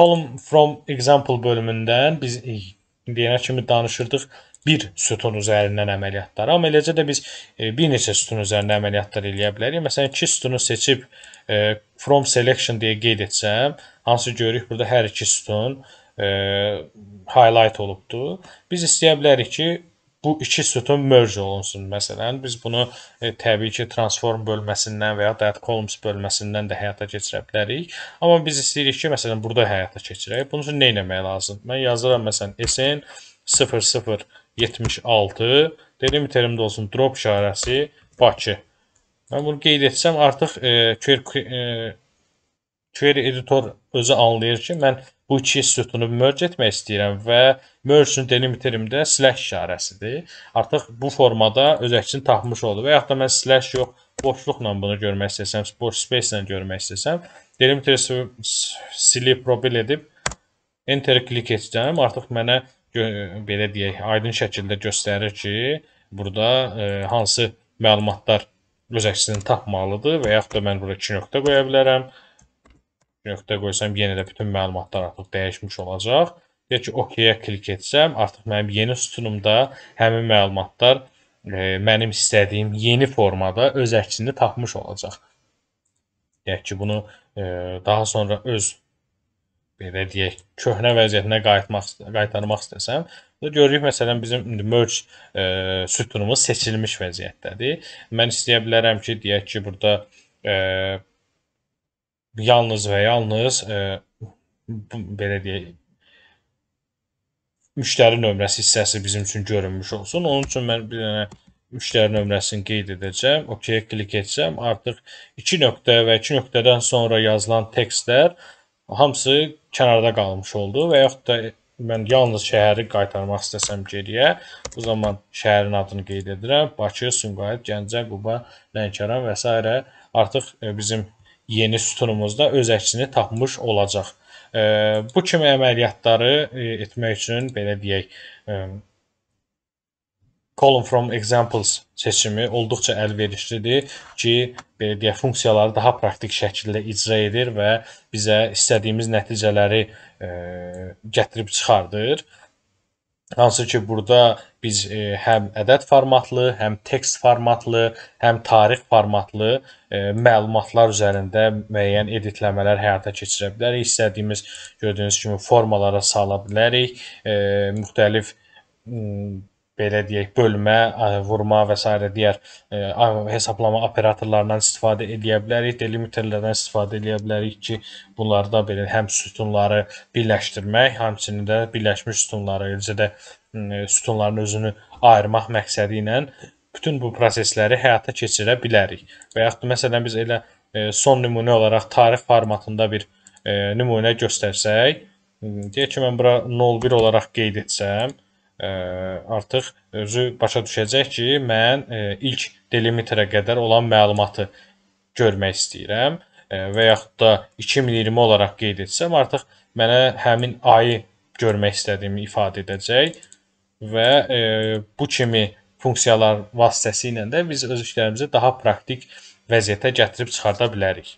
column from example bölümündən biz e, deyənə kimi danışırdıq bir sütun üzərindən əməliyyatlar. Amma eləcə də biz e, bir neçə sütun üzərində əməliyyatlar eləyə bilərik. Məsələn, 2 sütunu seçib e, from selection deyə qeyd etsəm, hansı görürük burada hər iki sütun highlight olubdu. Biz istəyə bilərik ki, bu iki sütun merge olunsun. Məsələn, biz bunu e, təbii ki, transform bölməsindən və ya da columns bölməsindən də həyata keçirə bilərik. Amma biz istəyirik ki, məsələn, burada həyata keçirək. Bunun üçün nə etmək lazımdır? Mən yazıram məsələn SN 0076 delimiterimdə olsun drop işarəsi Bakı. Mən bunu qeyd etsəm artıq e, QR e, QR editor özü anlayır ki, mən bu iki sütunu merge etmək istəyirəm və merge-ün delimiterimdə slash işarəsidir. Artıq bu formada öz əksini tapmış oldu və yaxud da mən slash yox, boşluqla bunu görmək istəsəm, boş space ilə görmək istəsəm, delimiter silib probil edib enter klik etsəm, artıq mənə belə deyək, aydın şəkildə göstərir ki, burada e, hansı məlumatlar öz əksini tapmalıdır və yaxud da mən bura 2 nöqtə qoya bilərəm nöqtə qoysam yenə də bütün məlumatlar artıq dəyişmiş olacaq. Deyək ki, OK-ya klik etsəm, artıq mənim yeni sütunumda həmin məlumatlar e, mənim istədiyim yeni formada öz əksini tapmış olacaq. Deyək ki, bunu e, daha sonra öz belə deyək, köhnə vəziyyətinə qayıtmaq qaytarmaq istəsəm, bunu görürük məsələn bizim indi merge e, sütunumuz seçilmiş vəziyyətdədir. Mən istəyə bilərəm ki, deyək ki, burada e, yalnız və yalnız e, belə deyək müştəri nömrəsi hissəsi bizim üçün görünmüş olsun. Onun üçün mən bir dənə müştəri nömrəsini qeyd edəcəm. OK-yə klik etsəm, artıq 2 nöqtə və 2 nöqtədən sonra yazılan tekstlər hamısı kənarda qalmış oldu və yaxud da mən yalnız şəhəri qaytarmaq istəsəm geriyə, bu zaman şəhərin adını qeyd edirəm. Bakı, Sumqayıt, Gəncə, Quba, Lənkəran və s. artıq e, bizim yeni sütunumuzda öz əksini tapmış olacaq. E, bu kimi əməliyyatları e, etmək üçün belə deyək, e, column from examples seçimi olduqca əlverişlidir ki, belə deyək, funksiyaları daha praktik şəkildə icra edir və bizə istədiyimiz nəticələri e, gətirib çıxardır. E, Hansı ki, burada biz e, həm ədəd formatlı, həm tekst formatlı, həm tarix formatlı e, məlumatlar üzərində müəyyən editləmələr həyata keçirə bilərik. İstədiyimiz gördüyünüz kimi formalara sala bilərik. E, müxtəlif belə deyək, bölmə, vurma və s. digər hesablama operatorlarından istifadə edə bilərik, delimiterlərdən istifadə edə bilərik ki, bunlarda belə həm sütunları birləşdirmək, həmçinin də birləşmiş sütunları, eləcə də e, sütunların özünü ayırmaq məqsədi ilə bütün bu prosesləri həyata keçirə bilərik. Və yaxud da məsələn biz elə e, son nümunə olaraq tarix formatında bir e, nümunə göstərsək, deyək ki, mən bura 01 olaraq qeyd etsəm, artıq özü başa düşəcək ki, mən e, ilk delimiterə qədər olan məlumatı görmək istəyirəm e, və yaxud da 2020 olaraq qeyd etsəm, artıq mənə həmin ayı görmək istədiyimi ifadə edəcək və e, bu kimi funksiyalar vasitəsilə də biz öz işlərimizi daha praktik vəziyyətə gətirib çıxarda bilərik.